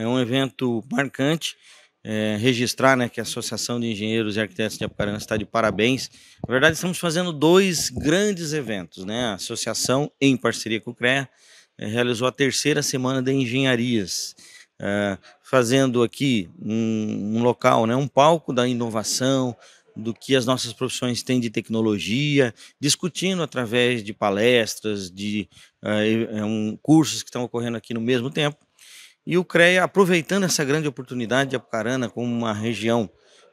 É um evento marcante. É, registrar né, que a Associação de Engenheiros e Arquitetos de Apucarana está de parabéns. Na verdade, estamos fazendo dois grandes eventos. Né? A associação, em parceria com o CREA, é, realizou a terceira semana de engenharias, é, fazendo aqui um, um local, né, um palco da inovação, do que as nossas profissões têm de tecnologia, discutindo através de palestras, de é, é, um, cursos que estão ocorrendo aqui no mesmo tempo, e o CREA, aproveitando essa grande oportunidade de Apucarana como uma região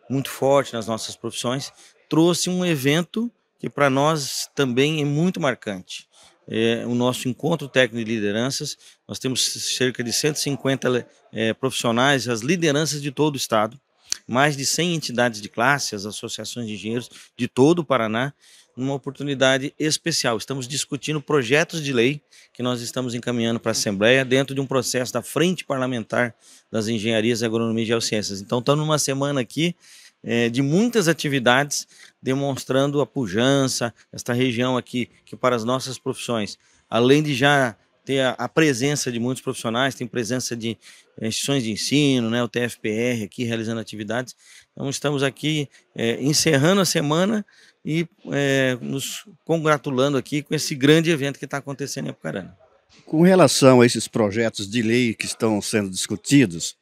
muito forte nas nossas profissões, trouxe um evento que para nós também é muito marcante. É, o nosso encontro técnico de lideranças, nós temos cerca de 150 é, profissionais, as lideranças de todo o estado, mais de 100 entidades de classe, as associações de engenheiros de todo o Paraná, numa oportunidade especial. Estamos discutindo projetos de lei que nós estamos encaminhando para a Assembleia dentro de um processo da Frente Parlamentar das Engenharias, Agronomia e Geociências. Então, estamos numa semana aqui é, de muitas atividades demonstrando a pujança, esta região aqui, que para as nossas profissões, além de já ter a, a, presença de muitos profissionais, tem presença de eh, instituições de ensino, né, o TFPR aqui realizando atividades. Então, estamos aqui é, encerrando a semana e é, nos congratulando aqui com esse grande evento que está acontecendo em Apucarana. Com relação a esses projetos de lei que estão sendo discutidos,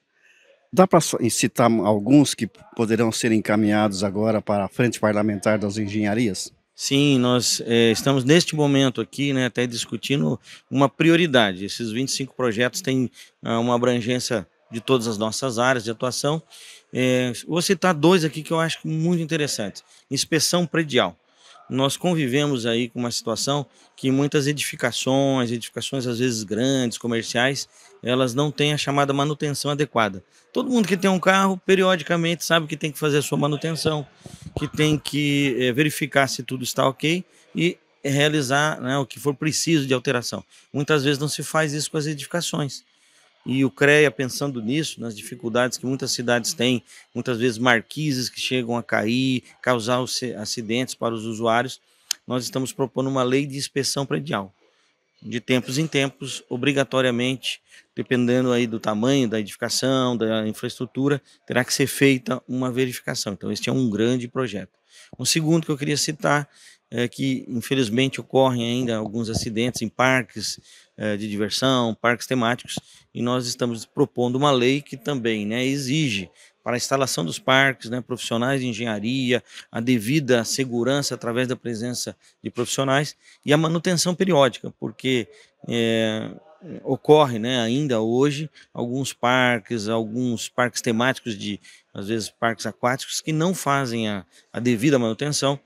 dá para citar alguns que poderão ser encaminhados agora para a Frente Parlamentar das Engenharias? Sim, nós é, estamos neste momento aqui, né, até discutindo uma prioridade. Esses 25 projetos têm ah, uma abrangência de todas as nossas áreas de atuação. É, vou citar dois aqui que eu acho muito interessantes: inspeção predial nós convivemos aí com uma situação que muitas edificações, edificações às vezes grandes, comerciais, elas não têm a chamada manutenção adequada. Todo mundo que tem um carro, periodicamente, sabe que tem que fazer a sua manutenção, que tem que é, verificar se tudo está ok e realizar né, o que for preciso de alteração. Muitas vezes não se faz isso com as edificações e o CREA pensando nisso, nas dificuldades que muitas cidades uhum. têm, muitas vezes marquises que chegam a cair, causar acidentes para os usuários, nós estamos propondo uma lei de inspeção predial. De tempos em tempos, obrigatoriamente, dependendo aí do tamanho da edificação, da infraestrutura, terá que ser feita uma verificação. Então, este é um grande projeto. Um segundo que eu queria citar é que, infelizmente, ocorrem ainda alguns acidentes em parques, eh, de diversão, parques temáticos, e nós estamos propondo uma lei que também né, exige para a instalação dos parques, né, profissionais de engenharia, a devida segurança através da presença de profissionais e a manutenção periódica, porque é, ocorre né, ainda hoje alguns parques, alguns parques temáticos de, às vezes, parques aquáticos que não fazem a, a devida manutenção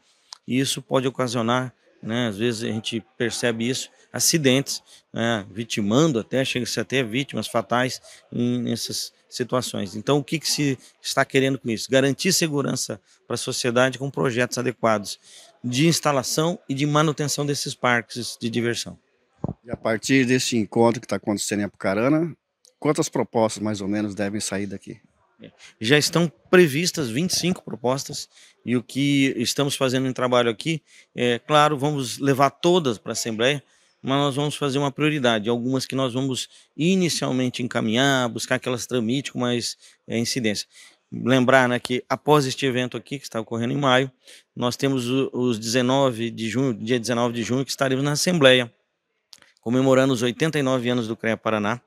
e isso pode ocasionar né? Às vezes a gente percebe isso, acidentes, né? vitimando até, chega-se até vítimas fatais nessas situações. Então, o que, que se está querendo com isso? Garantir segurança para a sociedade com projetos adequados de instalação e de manutenção desses parques de diversão. E a partir desse encontro que está acontecendo em Apucarana, quantas propostas mais ou menos devem sair daqui? Já estão previstas 25 propostas e o que estamos fazendo em trabalho aqui, é claro, vamos levar todas para a Assembleia, mas nós vamos fazer uma prioridade, algumas que nós vamos inicialmente encaminhar, buscar que elas tramitem com mais é, incidência. Lembrar né, que após este evento aqui, que está ocorrendo em maio, nós temos os 19 de junho, dia 19 de junho, que estaremos na Assembleia, comemorando os 89 anos do CREA Paraná.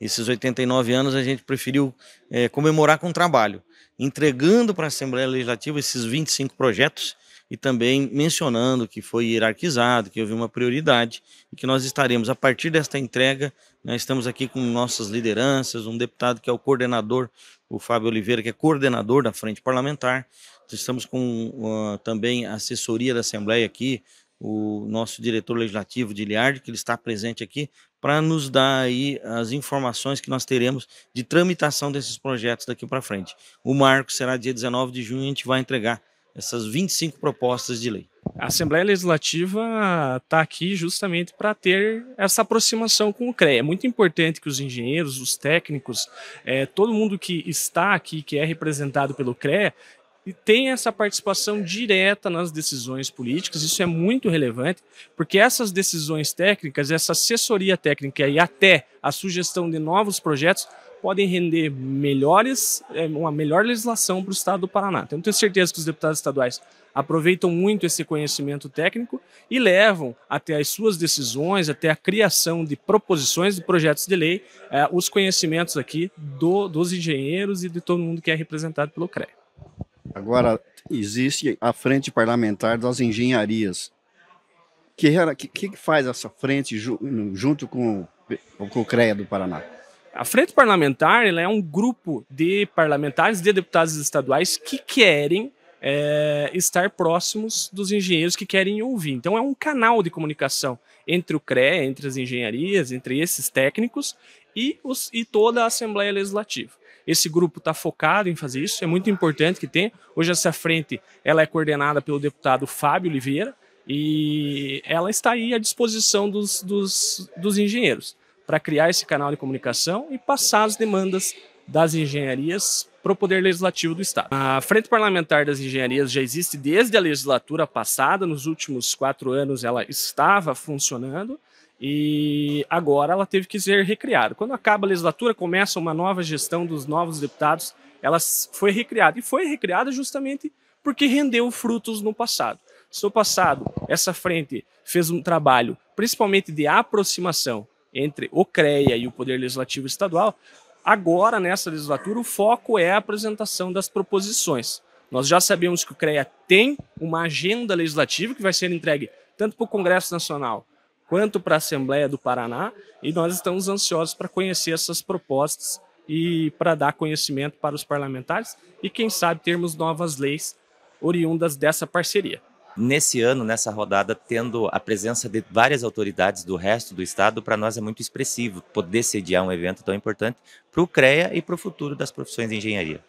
Esses 89 anos a gente preferiu é, comemorar com trabalho, entregando para a Assembleia Legislativa esses 25 projetos e também mencionando que foi hierarquizado, que houve uma prioridade e que nós estaremos, a partir desta entrega, nós estamos aqui com nossas lideranças, um deputado que é o coordenador, o Fábio Oliveira, que é coordenador da Frente Parlamentar, estamos com uh, também a assessoria da Assembleia aqui, o nosso diretor legislativo de Iliard, que ele está presente aqui, para nos dar aí as informações que nós teremos de tramitação desses projetos daqui para frente. O marco será dia 19 de junho, a gente vai entregar essas 25 propostas de lei. A Assembleia Legislativa está aqui justamente para ter essa aproximação com o CREA. É muito importante que os engenheiros, os técnicos, é, todo mundo que está aqui, que é representado pelo CREA, e tem essa participação direta nas decisões políticas. Isso é muito relevante, porque essas decisões técnicas, essa assessoria técnica e até a sugestão de novos projetos podem render melhores, é, uma melhor legislação para o Estado do Paraná. Então, tenho certeza que os deputados estaduais aproveitam muito esse conhecimento técnico e levam até as suas decisões, até a criação de proposições, de projetos de lei, eh, os conhecimentos aqui do, dos engenheiros e de todo mundo que é representado pelo CREA. Agora, existe a Frente Parlamentar das Engenharias. O que, que, que, faz essa frente junto com, com o CREA do Paraná? A Frente Parlamentar é um grupo de parlamentares, de deputados estaduais que querem é, estar próximos dos engenheiros que querem ouvir. Então, é um canal de comunicação entre o CREA, entre as engenharias, entre esses técnicos e, os, e toda a Assembleia Legislativa. Esse grupo está focado em fazer isso, é muito importante que tenha. Hoje essa frente ela é coordenada pelo deputado Fábio Oliveira e ela está aí à disposição dos, dos, dos engenheiros para criar esse canal de comunicação e passar as demandas das engenharias para o Poder Legislativo do Estado. A Frente Parlamentar das Engenharias já existe desde a legislatura passada, nos últimos quatro anos ela estava funcionando e agora ela teve que ser recriada. Quando acaba a legislatura, começa uma nova gestão dos novos deputados, ela foi recriada. E foi recriada justamente porque rendeu frutos no passado. No passado, essa frente fez um trabalho, principalmente de aproximação entre o CREA e o Poder Legislativo Estadual. Agora, nessa legislatura, o foco é a apresentação das proposições. Nós já sabemos que o CREA tem uma agenda legislativa que vai ser entregue tanto para o Congresso Nacional quanto para a Assembleia do Paraná, e nós estamos ansiosos para conhecer essas propostas e para dar conhecimento para os parlamentares e, quem sabe, termos novas leis oriundas dessa parceria. Nesse ano, nessa rodada, tendo a presença de várias autoridades do resto do estado, para nós é muito expressivo poder sediar um evento tão importante para o CREA e para o futuro das profissões de engenharia.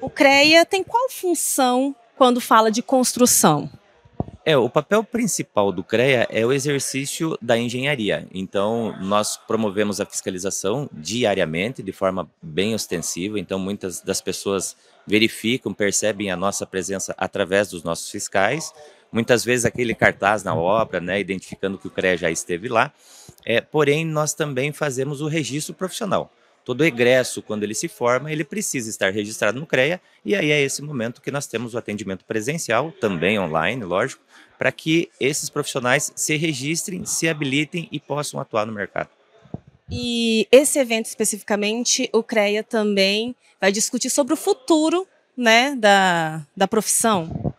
O CREA tem qual função quando fala de construção? É, o papel principal do CREA é o exercício da engenharia. Então, nós promovemos a fiscalização diariamente, de forma bem ostensiva. Então, muitas das pessoas verificam, percebem a nossa presença através dos nossos fiscais. Muitas vezes aquele cartaz na obra, né, identificando que o CREA já esteve lá. É, porém, nós também fazemos o registro profissional todo regresso, quando ele se forma, ele precisa estar registrado no CREA, e aí é esse momento que nós temos o atendimento presencial, também online, lógico, para que esses profissionais se registrem, se habilitem e possam atuar no mercado. E esse evento especificamente, o CREA também vai discutir sobre o futuro né, da, da profissão.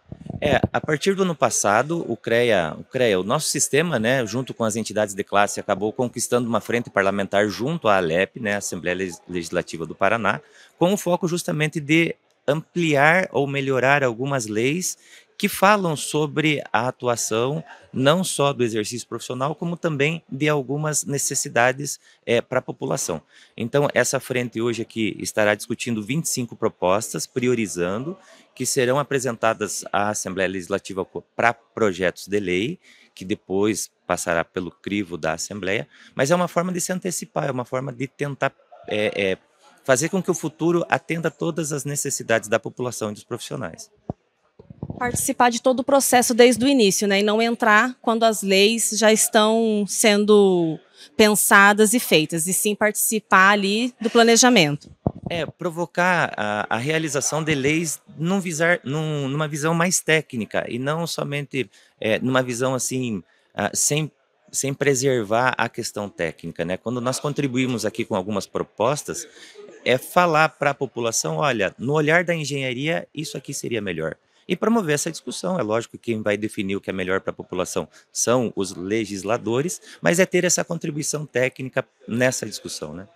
É, a partir do ano passado, o CREA, o CREA, o nosso sistema, né, junto com as entidades de classe, acabou conquistando uma frente parlamentar junto à ALEP, né, Assembleia Legislativa do Paraná, com o foco justamente de ampliar ou melhorar algumas leis que falam sobre a atuação não só do exercício profissional, como também de algumas necessidades é, para a população. Então, essa frente hoje aqui estará discutindo 25 propostas, priorizando, que serão apresentadas à Assembleia Legislativa para projetos de lei, que depois passará pelo crivo da Assembleia, mas é uma forma de se antecipar, é uma forma de tentar. É, é, fazer com que o futuro atenda todas as necessidades da população e dos profissionais participar de todo o processo desde o início, né? E não entrar quando as leis já estão sendo pensadas e feitas, e sim participar ali do planejamento. É, provocar a, a realização de leis num visar, num, numa visão mais técnica e não somente é, numa visão assim, uh, sem, sem preservar a questão técnica. Né? Quando nós contribuímos aqui com algumas propostas, é falar para a população: olha, no olhar da engenharia, isso aqui seria melhor e promover essa discussão. É lógico que quem vai definir o que é melhor para a população são os legisladores, mas é ter essa contribuição técnica nessa discussão, né?